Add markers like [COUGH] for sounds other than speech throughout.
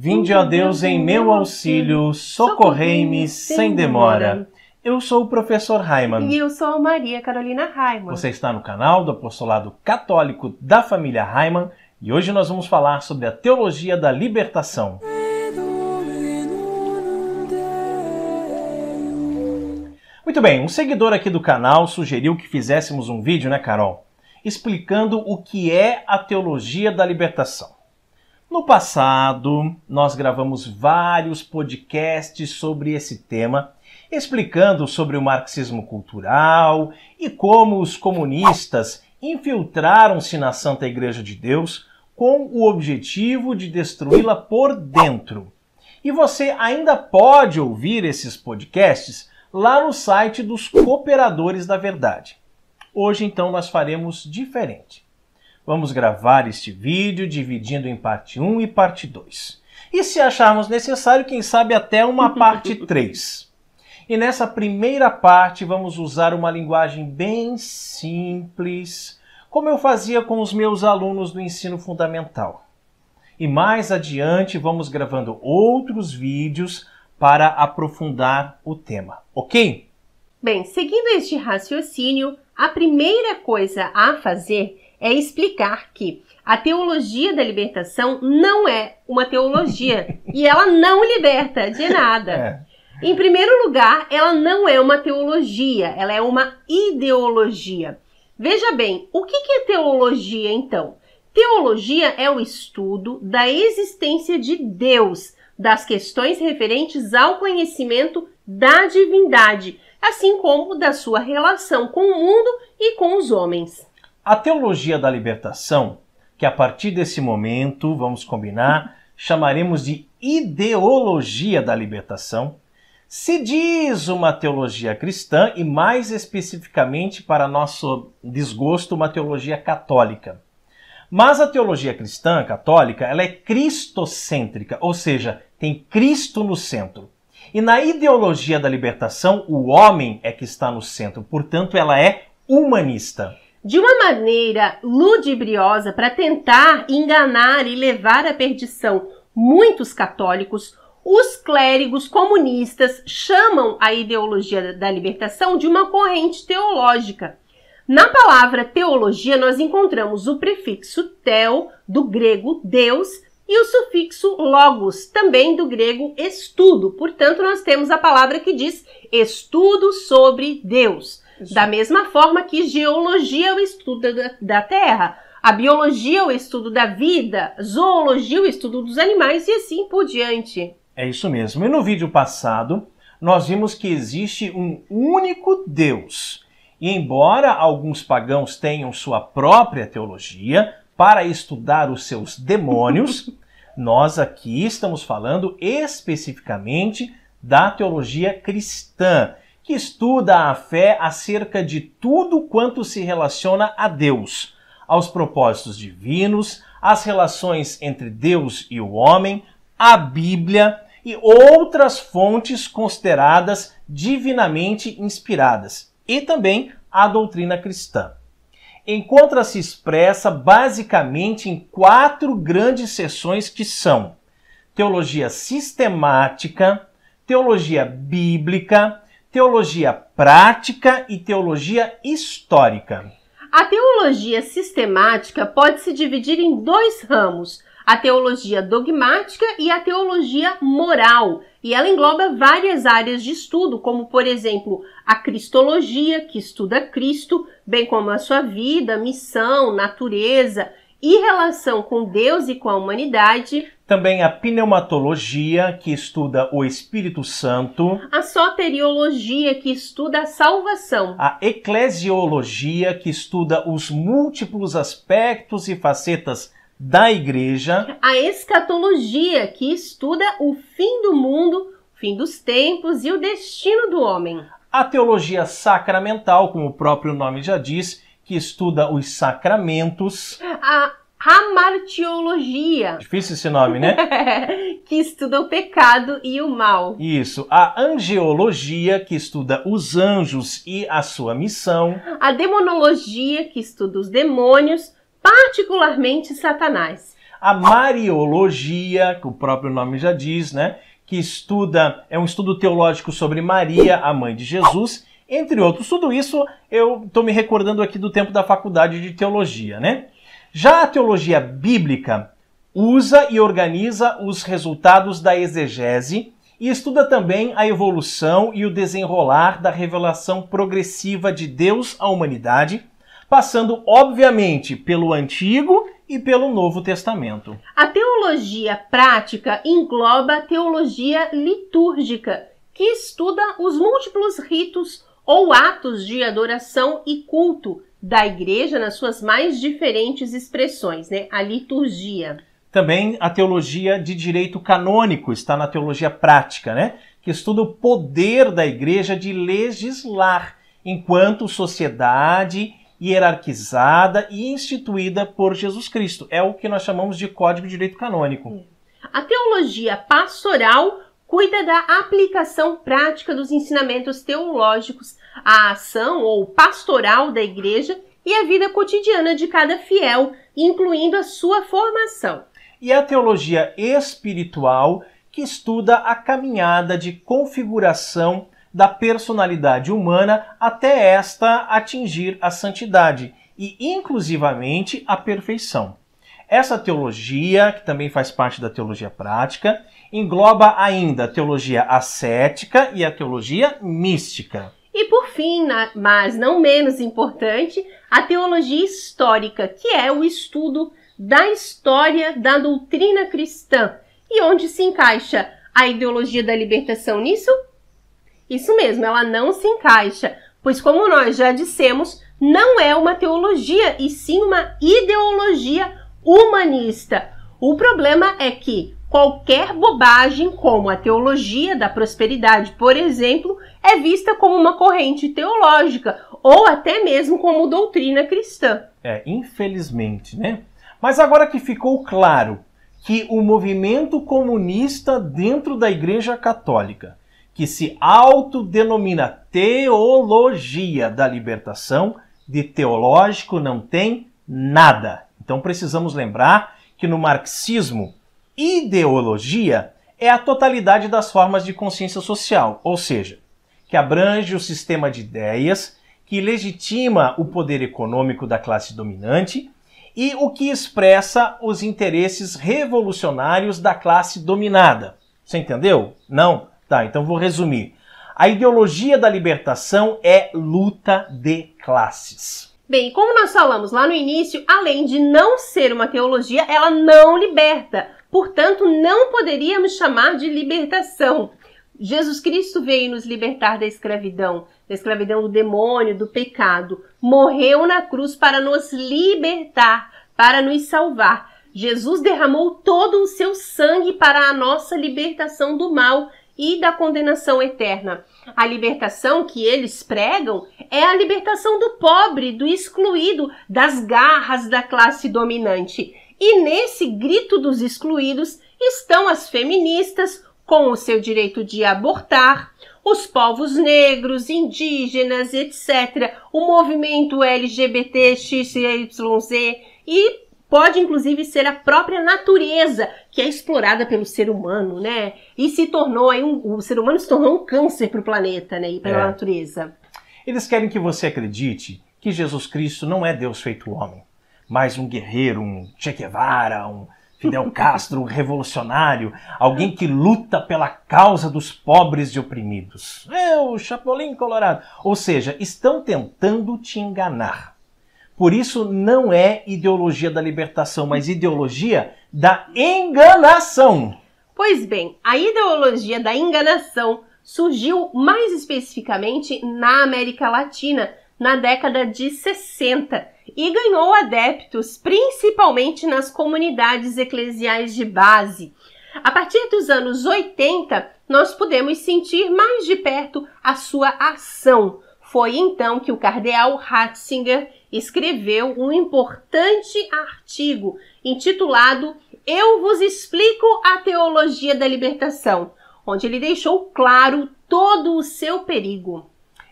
Vinde, a Deus, em meu auxílio, socorrei-me sem demora. Eu sou o professor Raiman. E eu sou Maria Carolina Raiman. Você está no canal do Apostolado Católico da Família Raiman e hoje nós vamos falar sobre a teologia da libertação. Muito bem, um seguidor aqui do canal sugeriu que fizéssemos um vídeo, né, Carol? Explicando o que é a teologia da libertação. No passado, nós gravamos vários podcasts sobre esse tema, explicando sobre o marxismo cultural e como os comunistas infiltraram-se na Santa Igreja de Deus com o objetivo de destruí-la por dentro. E você ainda pode ouvir esses podcasts lá no site dos Cooperadores da Verdade. Hoje, então, nós faremos diferente. Vamos gravar este vídeo dividindo em parte 1 e parte 2. E se acharmos necessário, quem sabe até uma [LAUGHS] parte 3. E nessa primeira parte vamos usar uma linguagem bem simples, como eu fazia com os meus alunos do ensino fundamental. E mais adiante vamos gravando outros vídeos para aprofundar o tema, ok? Bem, seguindo este raciocínio, a primeira coisa a fazer é explicar que a teologia da libertação não é uma teologia [LAUGHS] e ela não liberta de nada. É. Em primeiro lugar, ela não é uma teologia, ela é uma ideologia. Veja bem, o que é teologia então? Teologia é o estudo da existência de Deus, das questões referentes ao conhecimento da divindade, assim como da sua relação com o mundo e com os homens. A teologia da libertação, que a partir desse momento, vamos combinar, chamaremos de ideologia da libertação, se diz uma teologia cristã e, mais especificamente, para nosso desgosto, uma teologia católica. Mas a teologia cristã, católica, ela é cristocêntrica, ou seja, tem Cristo no centro. E na ideologia da libertação, o homem é que está no centro, portanto, ela é humanista de uma maneira ludibriosa para tentar enganar e levar à perdição muitos católicos, os clérigos comunistas chamam a ideologia da libertação de uma corrente teológica. Na palavra teologia, nós encontramos o prefixo theo, do grego Deus, e o sufixo logos, também do grego estudo. Portanto, nós temos a palavra que diz estudo sobre Deus. Da mesma forma que geologia é o estudo da, da Terra, a biologia é o estudo da vida, zoologia é o estudo dos animais e assim por diante. É isso mesmo. E no vídeo passado, nós vimos que existe um único Deus. E embora alguns pagãos tenham sua própria teologia para estudar os seus demônios, [LAUGHS] nós aqui estamos falando especificamente da teologia cristã, que estuda a fé acerca de tudo quanto se relaciona a Deus, aos propósitos divinos, às relações entre Deus e o homem, a Bíblia e outras fontes consideradas divinamente inspiradas, e também a doutrina cristã. Encontra-se expressa basicamente em quatro grandes seções que são teologia sistemática, teologia bíblica, teologia prática e teologia histórica. A teologia sistemática pode se dividir em dois ramos: a teologia dogmática e a teologia moral. E ela engloba várias áreas de estudo, como, por exemplo, a cristologia, que estuda Cristo, bem como a sua vida, missão, natureza e relação com Deus e com a humanidade também a pneumatologia, que estuda o Espírito Santo, a soteriologia, que estuda a salvação, a eclesiologia, que estuda os múltiplos aspectos e facetas da igreja, a escatologia, que estuda o fim do mundo, o fim dos tempos e o destino do homem, a teologia sacramental, como o próprio nome já diz, que estuda os sacramentos, a ramartiologia. Difícil esse nome, né? [LAUGHS] que estuda o pecado e o mal. Isso. A angeologia, que estuda os anjos e a sua missão. A demonologia, que estuda os demônios, particularmente Satanás. A mariologia, que o próprio nome já diz, né? Que estuda, é um estudo teológico sobre Maria, a mãe de Jesus, entre outros. Tudo isso eu estou me recordando aqui do tempo da faculdade de teologia, né? Já a teologia bíblica usa e organiza os resultados da exegese e estuda também a evolução e o desenrolar da revelação progressiva de Deus à humanidade, passando, obviamente, pelo Antigo e pelo Novo Testamento. A teologia prática engloba a teologia litúrgica, que estuda os múltiplos ritos ou atos de adoração e culto da igreja nas suas mais diferentes expressões, né? A liturgia. Também a teologia de direito canônico está na teologia prática, né? Que estuda o poder da igreja de legislar enquanto sociedade hierarquizada e instituída por Jesus Cristo. É o que nós chamamos de Código de Direito Canônico. É. A teologia pastoral cuida da aplicação prática dos ensinamentos teológicos a ação ou pastoral da igreja e a vida cotidiana de cada fiel, incluindo a sua formação. E a teologia espiritual, que estuda a caminhada de configuração da personalidade humana até esta atingir a santidade e, inclusivamente, a perfeição. Essa teologia, que também faz parte da teologia prática, engloba ainda a teologia ascética e a teologia mística fim, mas não menos importante, a teologia histórica, que é o estudo da história da doutrina cristã. E onde se encaixa a ideologia da libertação nisso? Isso mesmo, ela não se encaixa, pois, como nós já dissemos, não é uma teologia e sim uma ideologia humanista. O problema é que Qualquer bobagem, como a teologia da prosperidade, por exemplo, é vista como uma corrente teológica ou até mesmo como doutrina cristã. É, infelizmente, né? Mas agora que ficou claro que o movimento comunista dentro da Igreja Católica, que se autodenomina Teologia da Libertação, de teológico não tem nada. Então precisamos lembrar que no marxismo Ideologia é a totalidade das formas de consciência social, ou seja, que abrange o sistema de ideias que legitima o poder econômico da classe dominante e o que expressa os interesses revolucionários da classe dominada. Você entendeu? Não? Tá, então vou resumir. A ideologia da libertação é luta de classes. Bem, como nós falamos lá no início, além de não ser uma teologia, ela não liberta. Portanto, não poderíamos chamar de libertação. Jesus Cristo veio nos libertar da escravidão, da escravidão do demônio, do pecado. Morreu na cruz para nos libertar, para nos salvar. Jesus derramou todo o seu sangue para a nossa libertação do mal e da condenação eterna. A libertação que eles pregam é a libertação do pobre, do excluído, das garras da classe dominante. E nesse grito dos excluídos estão as feministas com o seu direito de abortar, os povos negros, indígenas, etc., o movimento LGBT, XYZ e Pode inclusive ser a própria natureza que é explorada pelo ser humano, né? E se tornou aí um, o ser humano se tornou um câncer para o planeta, né? E para a é. natureza. Eles querem que você acredite que Jesus Cristo não é Deus feito homem, mas um guerreiro, um Che Guevara, um Fidel [LAUGHS] Castro, um revolucionário, alguém que luta pela causa dos pobres e oprimidos. É o Chapolin Colorado. Ou seja, estão tentando te enganar. Por isso não é ideologia da libertação, mas ideologia da enganação. Pois bem, a ideologia da enganação surgiu mais especificamente na América Latina na década de 60 e ganhou adeptos principalmente nas comunidades eclesiais de base. A partir dos anos 80, nós podemos sentir mais de perto a sua ação, foi então que o cardeal Ratzinger escreveu um importante artigo intitulado Eu vos explico a teologia da libertação, onde ele deixou claro todo o seu perigo.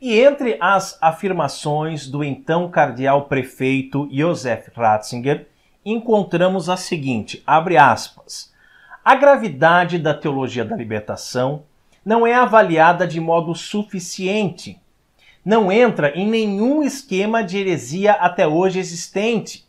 E entre as afirmações do então cardeal prefeito Josef Ratzinger, encontramos a seguinte, abre aspas: A gravidade da teologia da libertação não é avaliada de modo suficiente não entra em nenhum esquema de heresia até hoje existente.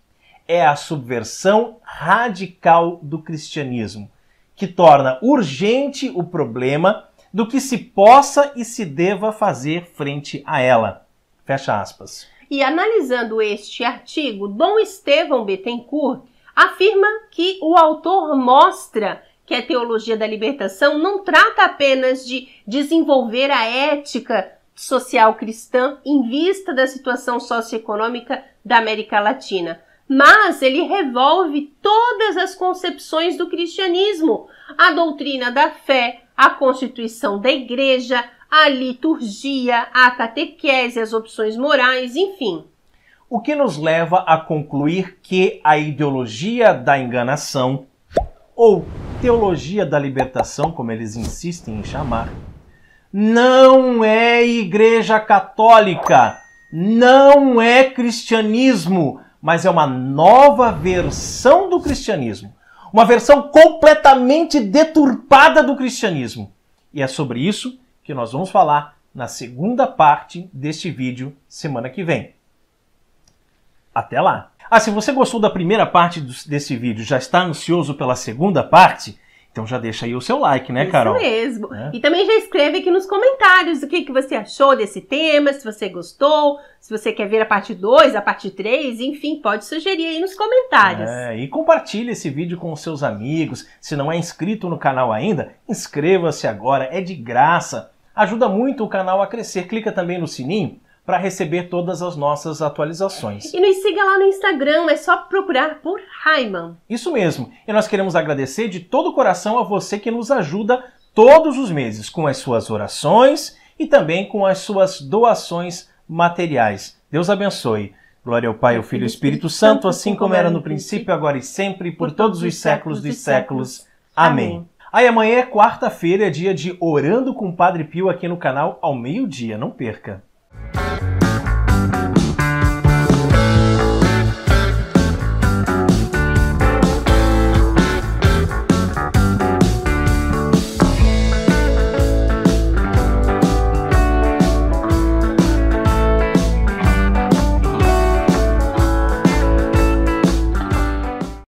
É a subversão radical do cristianismo, que torna urgente o problema do que se possa e se deva fazer frente a ela. Fecha aspas. E analisando este artigo, Dom Estevão Bettencourt afirma que o autor mostra que a teologia da libertação não trata apenas de desenvolver a ética social cristã em vista da situação socioeconômica da América Latina. Mas ele revolve todas as concepções do cristianismo: a doutrina da fé, a constituição da igreja, a liturgia, a catequese, as opções morais, enfim. O que nos leva a concluir que a ideologia da enganação, ou teologia da libertação, como eles insistem em chamar, não é Igreja Católica, não é cristianismo, mas é uma nova versão do cristianismo. Uma versão completamente deturpada do cristianismo. E é sobre isso que nós vamos falar na segunda parte deste vídeo semana que vem. Até lá! Ah, se você gostou da primeira parte desse vídeo já está ansioso pela segunda parte, então já deixa aí o seu like, né, Carol? Isso mesmo. É. E também já escreve aqui nos comentários o que, que você achou desse tema, se você gostou, se você quer ver a parte 2, a parte 3, enfim, pode sugerir aí nos comentários. É, e compartilhe esse vídeo com os seus amigos. Se não é inscrito no canal ainda, inscreva-se agora, é de graça. Ajuda muito o canal a crescer. Clica também no sininho para receber todas as nossas atualizações. E nos siga lá no Instagram, é só procurar por Raiman. Isso mesmo. E nós queremos agradecer de todo o coração a você que nos ajuda todos os meses com as suas orações e também com as suas doações materiais. Deus abençoe. Glória ao Pai, ao Filho e ao Espírito Santo, assim como era no princípio, agora e sempre, por todos os séculos dos séculos. Amém. Aí amanhã é quarta-feira, é dia de Orando com o Padre Pio aqui no canal ao meio-dia, não perca.